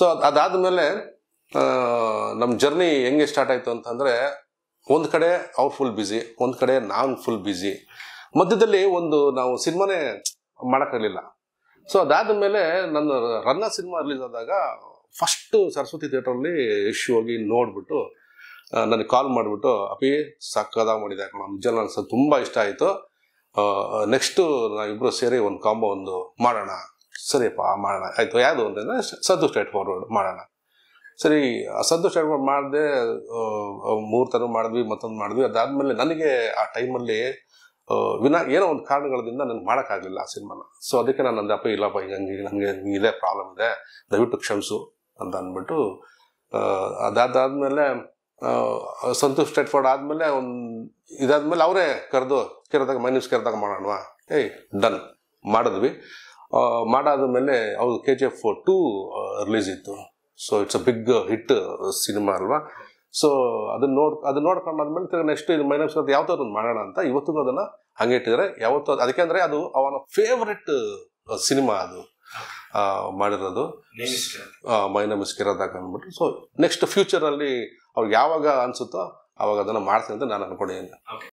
so ಅದಾದ ಮೇಲೆ ನಮ್ಮ ಜರ್ನಿ ಹೆಂಗೆ ಸ್ಟಾರ್ಟ್ ಆಯಿತು ಅಂತಂದರೆ ಒಂದು ಕಡೆ ಅವ್ರು ಫುಲ್ ಬ್ಯುಸಿ ಒಂದು ಕಡೆ ನಾನು ಫುಲ್ ಬ್ಯುಸಿ ಮಧ್ಯದಲ್ಲಿ ಒಂದು ನಾವು ಸಿನಿಮಾನೇ ಮಾಡೋಕ್ಕಾಗಲಿಲ್ಲ ಸೊ ಅದಾದ ಮೇಲೆ ನನ್ನ ರನ್ನ ಸಿನಿಮಾ ರಿಲೀಸ್ ಆದಾಗ ಫಸ್ಟು ಸರಸ್ವತಿ ಥಿಯೇಟ್ರಲ್ಲಿ ಇಶ್ಯೂ ಹೋಗಿ ನೋಡಿಬಿಟ್ಟು ನನಗೆ ಕಾಲ್ ಮಾಡಿಬಿಟ್ಟು ಅಪಿ ಸಕ್ಕದ ಮಾಡಿದೆ ನಮ್ಮ ಜನ ನನಗೆ ತುಂಬ ಇಷ್ಟ ಆಯಿತು ನೆಕ್ಸ್ಟು ನಾವಿಬ್ಬರು ಸೇರಿ ಒಂದು ಕಾಂಬೋ ಒಂದು ಮಾಡೋಣ ಸರಿಯಪ್ಪ ಮಾಡೋಣ ಆಯಿತು ಯಾವುದು ಅಂತಂದರೆ ಸದ್ದು ಸ್ಟ್ರೈಟ್ ಫಾರ್ವರ್ಡ್ ಮಾಡೋಣ ಸರಿ ಸದ್ದು ಸ್ಟ್ರೈಟ್ ಫಾರ್ವರ್ಡ್ ಮಾಡಿದೆ ಥರ ಮಾಡಿದ್ವಿ ಮತ್ತೊಂದು ಮಾಡಿದ್ವಿ ಅದಾದಮೇಲೆ ನನಗೆ ಆ ಟೈಮಲ್ಲಿ ವಿನ ಏನೋ ಒಂದು ಕಾರಣಗಳಿಂದ ನನಗೆ ಮಾಡೋಕ್ಕಾಗಲಿಲ್ಲ ಆ ಸಿನಿಮಾನ ಸೊ ಅದಕ್ಕೆ ನಾನು ಅಂದಪ್ಪ ಇಲ್ಲಪ್ಪ ಈಗ ಹಂಗೆ ನನಗೆ ಇದೆ ಪ್ರಾಬ್ಲಮ್ ಇದೆ ದಯವಿಟ್ಟು ಕ್ಷಮಿಸು ಅಂತ ಅಂದ್ಬಿಟ್ಟು ಅದಾದಮೇಲೆ ಸಂತೋಷ್ ಫಾರ್ವರ್ಡ್ ಆದಮೇಲೆ ಒಂದು ಇದಾದಮೇಲೆ ಅವರೇ ಕರೆದು ಕರೆದಾಗ ಮೈನ್ಯೂಸ್ ಕೆರೆದಾಗ ಮಾಡೋಣ ಏಯ್ ಡನ್ ಮಾಡಿದ್ವಿ ಮಾಡಾದ ಮೇಲೆ ಅವ್ರು K G F two release ಇತ್ತು so it's a big hit cinema ಅಲ್ವಾ ಸೊ ಅದನ್ನ ನೋಡ್ ಅದನ್ನ ನೋಡ್ಕೊಂಡಾದ್ಮೇಲೆ ತಿರ್ಗಿ ನೆಕ್ಸ್ಟ್ ಇದು ಮೈನಸ್ ಯಾವತ್ತಾದ್ರು ಒಂದು ಮಾಡೋಣ ಅಂತ ಇವತ್ತಿಗೂ ಅದನ್ನ ಹಂಗೆ ಇಟ್ಟಿದ್ರೆ ಯಾವತ್ತೂ ಅದಕ್ಕೆ ಅಂದರೆ ಅದು ಅವನ ಫೇವ್ರೆಟ್ ಸಿನಿಮಾ ಅದು ಮಾಡಿರೋದು ಮೈನ ಮಿಸ್ಕಿರೋದಾಗ ಅಂದ್ಬಿಟ್ಟು ಸೊ ನೆಕ್ಸ್ಟ್ ಫ್ಯೂಚರಲ್ಲಿ ಅವ್ರಿಗೆ ಯಾವಾಗ ಅನಿಸುತ್ತೋ ಅವಾಗ ಅದನ್ನು ಮಾಡ್ತೀನಿ ಅಂತ ನಾನು ಅನ್ಕೊಂಡಿದ್ದೀನಿ